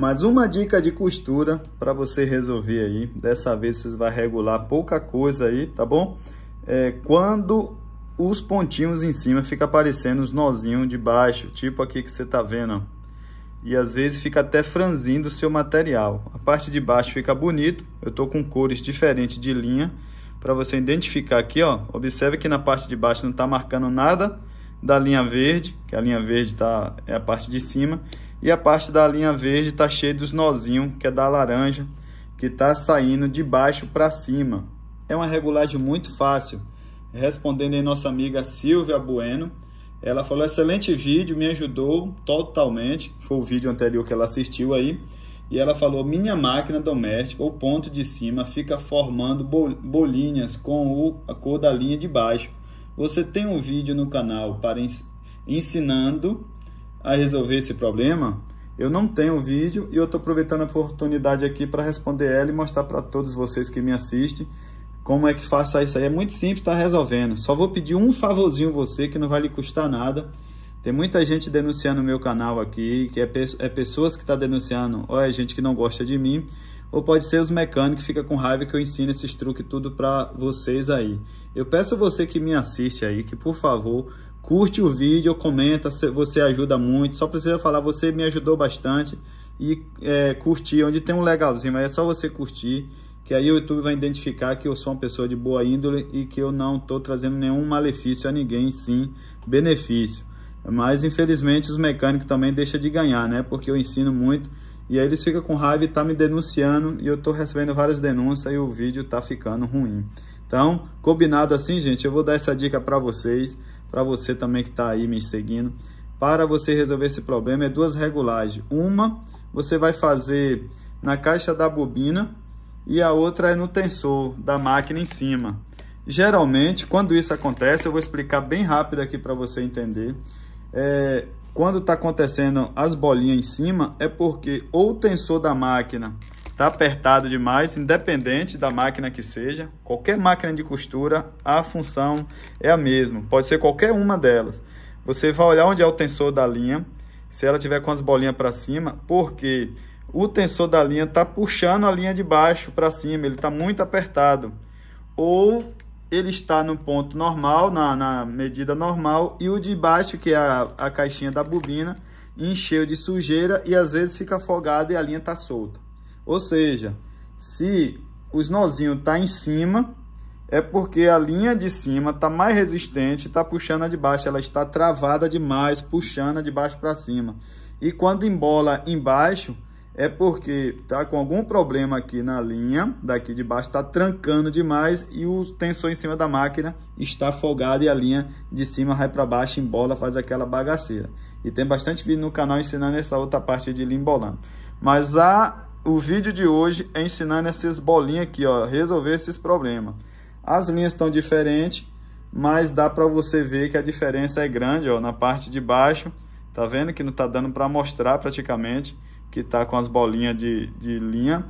Mas uma dica de costura para você resolver aí. Dessa vez você vai regular pouca coisa aí, tá bom? É, quando os pontinhos em cima fica aparecendo os nozinhos de baixo, tipo aqui que você tá vendo. E às vezes fica até franzindo o seu material. A parte de baixo fica bonito. Eu tô com cores diferentes de linha para você identificar aqui, ó. Observe que na parte de baixo não tá marcando nada da linha verde, que a linha verde tá é a parte de cima. E a parte da linha verde está cheia dos nozinhos, que é da laranja, que está saindo de baixo para cima. É uma regulagem muito fácil. Respondendo aí nossa amiga Silvia Bueno, ela falou, excelente vídeo, me ajudou totalmente. Foi o vídeo anterior que ela assistiu aí. E ela falou, minha máquina doméstica, o ponto de cima, fica formando bolinhas com a cor da linha de baixo. Você tem um vídeo no canal para ensinando a resolver esse problema, eu não tenho o vídeo e eu estou aproveitando a oportunidade aqui para responder ela e mostrar para todos vocês que me assistem como é que faça isso aí. É muito simples, está resolvendo. Só vou pedir um favorzinho você que não vai lhe custar nada. Tem muita gente denunciando o meu canal aqui, que é, pe é pessoas que estão tá denunciando, ou é gente que não gosta de mim, ou pode ser os mecânicos que fica com raiva que eu ensino esses truques tudo para vocês aí. Eu peço você que me assiste aí, que por favor Curte o vídeo, comenta, você ajuda muito. Só precisa falar, você me ajudou bastante. E é, curtir, onde tem um legalzinho, mas é só você curtir, que aí o YouTube vai identificar que eu sou uma pessoa de boa índole e que eu não estou trazendo nenhum malefício a ninguém, sim benefício. Mas infelizmente os mecânicos também deixam de ganhar, né? Porque eu ensino muito e aí eles ficam com raiva e tá me denunciando e eu tô recebendo várias denúncias e o vídeo tá ficando ruim. Então, combinado assim, gente, eu vou dar essa dica para vocês para você também que está aí me seguindo. Para você resolver esse problema, é duas regulagens. Uma você vai fazer na caixa da bobina e a outra é no tensor da máquina em cima. Geralmente, quando isso acontece, eu vou explicar bem rápido aqui para você entender. É, quando está acontecendo as bolinhas em cima, é porque ou o tensor da máquina Tá apertado demais, independente da máquina que seja. Qualquer máquina de costura, a função é a mesma. Pode ser qualquer uma delas. Você vai olhar onde é o tensor da linha, se ela tiver com as bolinhas para cima, porque o tensor da linha está puxando a linha de baixo para cima, ele está muito apertado. Ou ele está no ponto normal, na, na, medida normal, e o de baixo, que é a, a caixinha da bobina, encheu de sujeira e às vezes fica afogado e a linha está solta. Ou seja, se os nozinhos tá em cima, é porque a linha de cima está mais resistente, está puxando a de baixo, ela está travada demais, puxando a de baixo para cima. E quando embola embaixo, é porque está com algum problema aqui na linha, daqui de baixo está trancando demais e o tensor em cima da máquina está folgado e a linha de cima vai para baixo, embola, faz aquela bagaceira. E tem bastante vídeo no canal ensinando essa outra parte de limbolando. Mas a o vídeo de hoje é ensinando essas bolinhas aqui, ó, resolver esses problemas. As linhas estão diferentes, mas dá para você ver que a diferença é grande, ó, na parte de baixo. Tá vendo que não tá dando para mostrar praticamente que tá com as bolinhas de, de linha.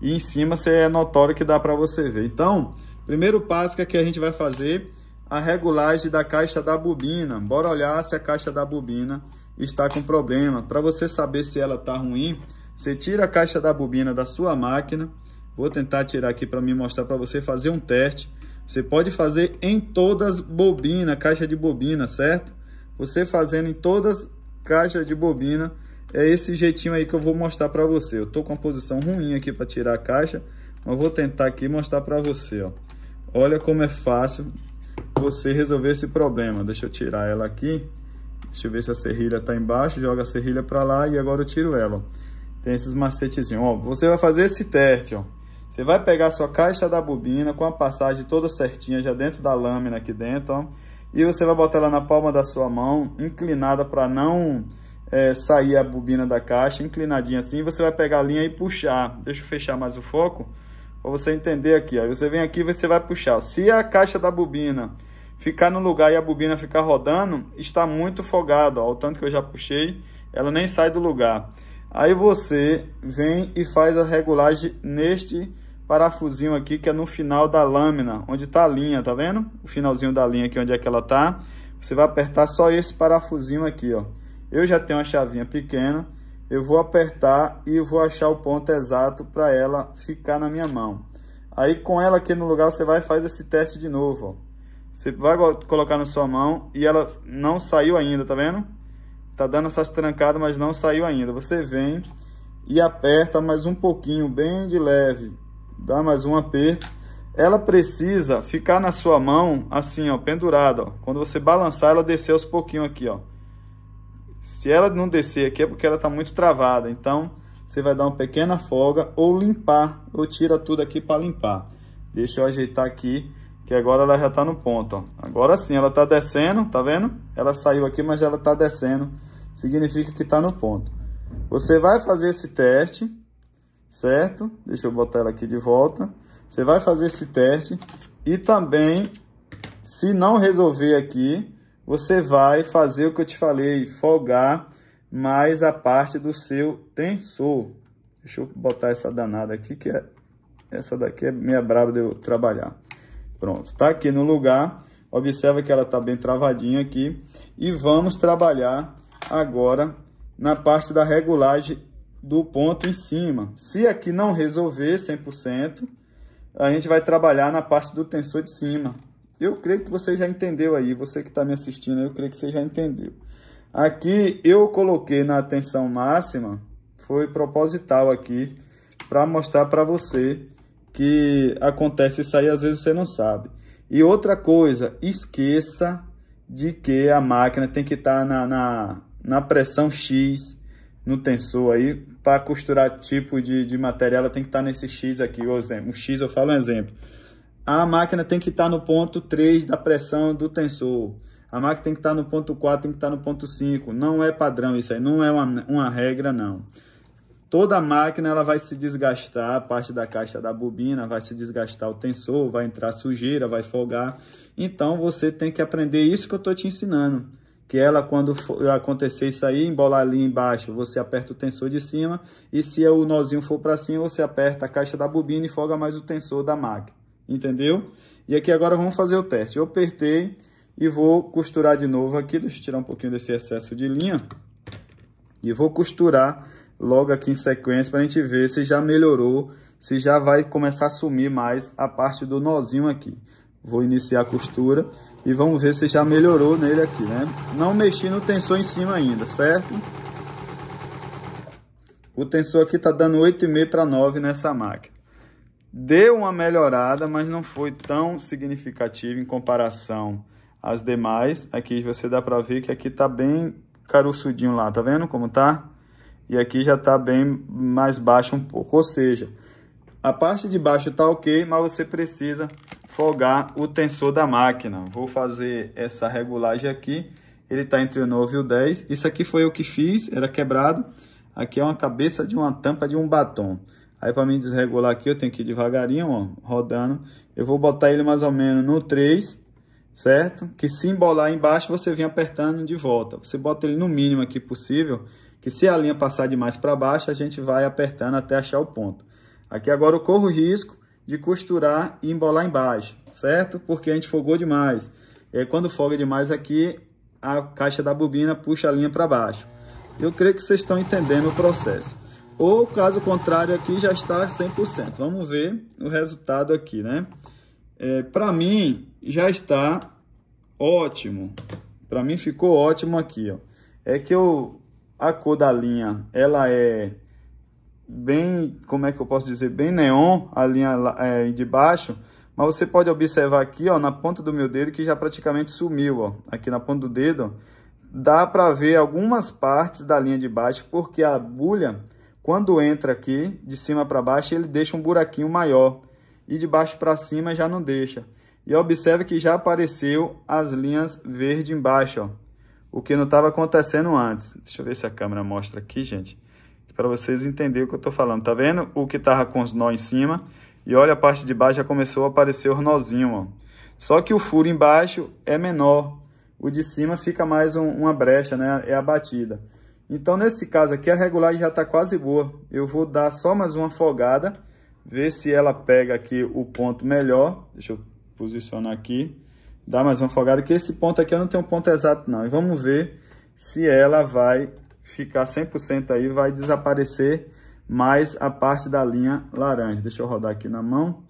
E em cima você é notório que dá para você ver. Então, primeiro passo que aqui a gente vai fazer a regulagem da caixa da bobina. Bora olhar se a caixa da bobina está com problema. Para você saber se ela tá ruim, você tira a caixa da bobina da sua máquina. Vou tentar tirar aqui para me mostrar para você fazer um teste. Você pode fazer em todas bobina, caixa de bobina, certo? Você fazendo em todas caixa de bobina é esse jeitinho aí que eu vou mostrar para você. Eu tô com uma posição ruim aqui para tirar a caixa, mas vou tentar aqui mostrar para você, ó. Olha como é fácil você resolver esse problema. Deixa eu tirar ela aqui. Deixa eu ver se a serrilha tá embaixo, joga a serrilha para lá e agora eu tiro ela. Ó. Tem esses macetezinhos. Ó, você vai fazer esse teste, ó. Você vai pegar sua caixa da bobina com a passagem toda certinha já dentro da lâmina aqui dentro, ó. E você vai botar ela na palma da sua mão, inclinada para não é, sair a bobina da caixa, inclinadinha assim. Você vai pegar a linha e puxar. Deixa eu fechar mais o foco para você entender aqui, ó. Você vem aqui e você vai puxar. Se a caixa da bobina ficar no lugar e a bobina ficar rodando, está muito folgado, ó. O tanto que eu já puxei, ela nem sai do lugar. Aí você vem e faz a regulagem neste parafusinho aqui, que é no final da lâmina, onde está a linha, tá vendo? O finalzinho da linha aqui, onde é que ela está. Você vai apertar só esse parafusinho aqui, ó. Eu já tenho uma chavinha pequena, eu vou apertar e vou achar o ponto exato para ela ficar na minha mão. Aí com ela aqui no lugar, você vai e faz esse teste de novo, ó. Você vai colocar na sua mão e ela não saiu ainda, tá vendo? Tá dando essas trancadas, mas não saiu ainda. Você vem e aperta mais um pouquinho, bem de leve. Dá mais um aperto. Ela precisa ficar na sua mão assim, ó, pendurada, ó. Quando você balançar, ela descer aos pouquinhos aqui, ó. Se ela não descer aqui é porque ela está muito travada. Então, você vai dar uma pequena folga ou limpar, ou tira tudo aqui para limpar. Deixa eu ajeitar aqui que agora ela já está no ponto. Ó. Agora sim, ela está descendo, tá vendo? Ela saiu aqui, mas ela está descendo, significa que está no ponto. Você vai fazer esse teste, certo? Deixa eu botar ela aqui de volta. Você vai fazer esse teste e também, se não resolver aqui, você vai fazer o que eu te falei, folgar mais a parte do seu tensor. Deixa eu botar essa danada aqui, que é, essa daqui é meia braba de eu trabalhar. Pronto, está aqui no lugar. Observa que ela está bem travadinha aqui. E vamos trabalhar agora na parte da regulagem do ponto em cima. Se aqui não resolver 100%, a gente vai trabalhar na parte do tensor de cima. Eu creio que você já entendeu aí, você que está me assistindo, eu creio que você já entendeu. Aqui eu coloquei na tensão máxima, foi proposital aqui, para mostrar para você que acontece isso aí, às vezes você não sabe. E outra coisa, esqueça de que a máquina tem que estar tá na, na, na, pressão X no tensor aí, para costurar tipo de, de material, ela tem que estar tá nesse X aqui, o exemplo, X eu falo um exemplo. A máquina tem que estar tá no ponto 3 da pressão do tensor. A máquina tem que estar tá no ponto 4, tem que estar tá no ponto 5. Não é padrão isso aí, não é uma, uma regra não toda a máquina ela vai se desgastar, a parte da caixa da bobina vai se desgastar o tensor, vai entrar sujeira, vai folgar. Então você tem que aprender isso que eu estou te ensinando. Que ela, quando for, acontecer isso aí, embolar ali embaixo, você aperta o tensor de cima. E se o nozinho for para cima, você aperta a caixa da bobina e folga mais o tensor da máquina. Entendeu? E aqui agora vamos fazer o teste. Eu apertei e vou costurar de novo aqui. Deixa eu tirar um pouquinho desse excesso de linha. E vou costurar logo aqui em sequência para a gente ver se já melhorou, se já vai começar a sumir mais a parte do nozinho aqui. Vou iniciar a costura e vamos ver se já melhorou nele aqui, né? Não mexi no tensor em cima ainda, certo? O tensor aqui tá dando 8,5 para 9 nessa máquina. Deu uma melhorada, mas não foi tão significativa em comparação às demais. Aqui você dá para ver que aqui tá bem caroçudinho lá, tá vendo como tá? e aqui já está bem mais baixo um pouco, ou seja, a parte de baixo está ok, mas você precisa folgar o tensor da máquina. Vou fazer essa regulagem aqui, ele está entre o 9 e o 10, isso aqui foi o que fiz, era quebrado, aqui é uma cabeça de uma tampa de um batom. Aí para mim desregular aqui, eu tenho que ir devagarinho, ó, rodando. Eu vou botar ele mais ou menos no 3, certo? Que se embolar embaixo, você vem apertando de volta. Você bota ele no mínimo aqui possível, que se a linha passar demais para baixo, a gente vai apertando até achar o ponto. Aqui agora eu corro o risco de costurar e embolar embaixo, certo? Porque a gente folgou demais. E aí, quando folga demais aqui, a caixa da bobina puxa a linha para baixo. Eu creio que vocês estão entendendo o processo. Ou, caso contrário, aqui já está 100%. Vamos ver o resultado aqui, né? É, para mim, já está ótimo. Para mim, ficou ótimo aqui, ó. É que eu a cor da linha, ela é bem, como é que eu posso dizer, bem neon, a linha é, de baixo, mas você pode observar aqui, ó, na ponta do meu dedo, que já praticamente sumiu, ó, aqui na ponta do dedo, dá para ver algumas partes da linha de baixo, porque a bolha, quando entra aqui, de cima para baixo, ele deixa um buraquinho maior, e de baixo para cima já não deixa. E observe que já apareceu as linhas verde embaixo, ó o que não estava acontecendo antes. Deixa eu ver se a câmera mostra aqui, gente, para vocês entenderem o que eu estou falando. Tá vendo o que estava com os nó em cima? E olha, a parte de baixo já começou a aparecer o nozinho, Só que o furo embaixo é menor, o de cima fica mais um, uma brecha, né? É a batida. Então, nesse caso aqui, a regulagem já está quase boa. Eu vou dar só mais uma folgada, ver se ela pega aqui o ponto melhor. Deixa eu posicionar aqui dar mais uma folgada, que esse ponto aqui eu não tenho um ponto exato não. E vamos ver se ela vai ficar 100% aí, vai desaparecer mais a parte da linha laranja. Deixa eu rodar aqui na mão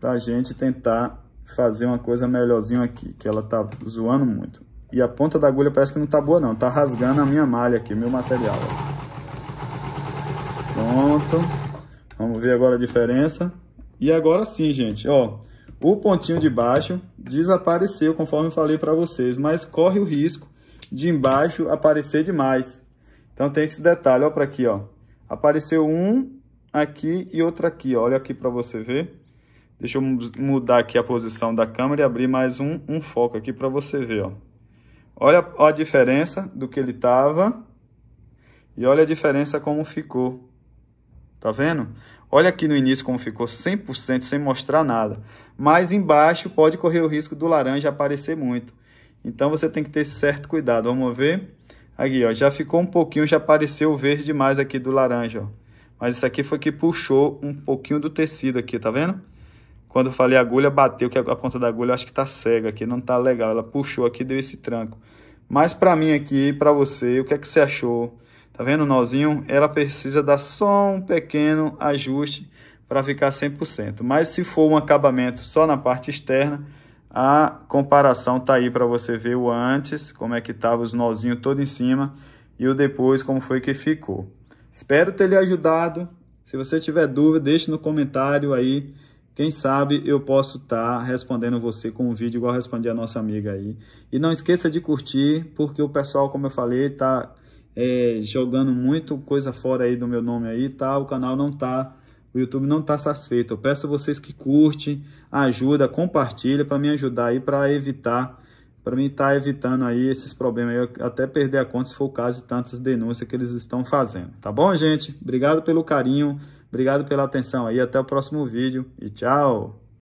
para a gente tentar fazer uma coisa melhorzinho aqui, que ela tá zoando muito. E a ponta da agulha parece que não tá boa não, tá rasgando a minha malha aqui, meu material. Pronto. Vamos ver agora a diferença. E agora sim, gente, ó, o pontinho de baixo desapareceu, conforme falei para vocês, mas corre o risco de embaixo aparecer demais. Então tem esse detalhe, olha para aqui, ó. Apareceu um aqui e outro aqui, olha aqui para você ver. Deixa eu mudar aqui a posição da câmera e abrir mais um, um foco aqui para você ver, ó. Olha a diferença do que ele estava e olha a diferença como ficou. Tá vendo? Olha aqui no início como ficou 100% sem mostrar nada. Mas embaixo pode correr o risco do laranja aparecer muito. Então você tem que ter certo cuidado. Vamos ver? Aqui, ó, já ficou um pouquinho, já apareceu verde demais aqui do laranja, ó. Mas isso aqui foi que puxou um pouquinho do tecido aqui, tá vendo? Quando eu falei agulha, bateu que a ponta da agulha acho que tá cega aqui, não tá legal. Ela puxou aqui, deu esse tranco. Mas para mim aqui, para você, o que é que você achou? Tá vendo o nozinho? Ela precisa dar só um pequeno ajuste para ficar 100%. Mas se for um acabamento só na parte externa, a comparação tá aí para você ver o antes, como é que tava os nozinhos todo em cima e o depois como foi que ficou. Espero ter lhe ajudado. Se você tiver dúvida, deixe no comentário aí. Quem sabe eu posso estar tá respondendo você com um vídeo igual respondi a nossa amiga aí. E não esqueça de curtir, porque o pessoal, como eu falei, tá é, jogando muito coisa fora aí do meu nome aí, tá? O canal não tá, o YouTube não tá satisfeito. Eu peço a vocês que curte, ajuda, compartilha para me ajudar aí para evitar, para mim tá evitando aí esses problemas aí, eu até perder a conta se for o caso de tantas denúncias que eles estão fazendo. Tá bom, gente? Obrigado pelo carinho, obrigado pela atenção aí, até o próximo vídeo e tchau.